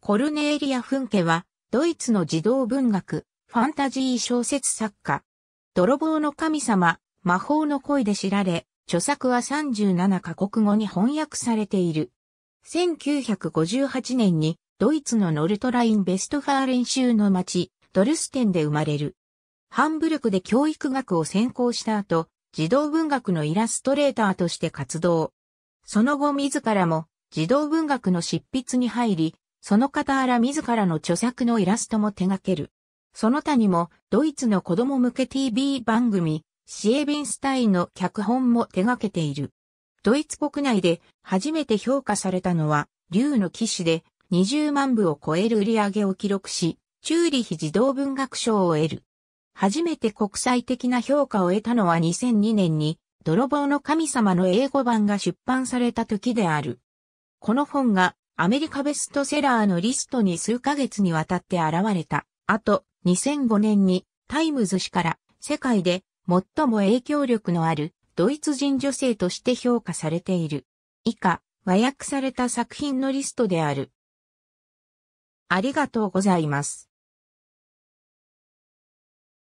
コルネーリア・フンケは、ドイツの児童文学、ファンタジー小説作家。泥棒の神様、魔法の恋で知られ、著作は37カ国語に翻訳されている。1958年に、ドイツのノルトライン・ベストファーレン州の町、ドルステンで生まれる。ハンブルクで教育学を専攻した後、児童文学のイラストレーターとして活動。その後自らも児童文学の執筆に入り、その傍ら自らの著作のイラストも手掛ける。その他にも、ドイツの子供向け TV 番組、シエビンスタインの脚本も手掛けている。ドイツ国内で初めて評価されたのは、竜の騎士で20万部を超える売り上げを記録し、チューリヒ児童文学賞を得る。初めて国際的な評価を得たのは2002年に、泥棒の神様の英語版が出版された時である。この本がアメリカベストセラーのリストに数ヶ月にわたって現れた。あと、2005年にタイムズ氏から世界で最も影響力のあるドイツ人女性として評価されている。以下、和訳された作品のリストである。ありがとうございます。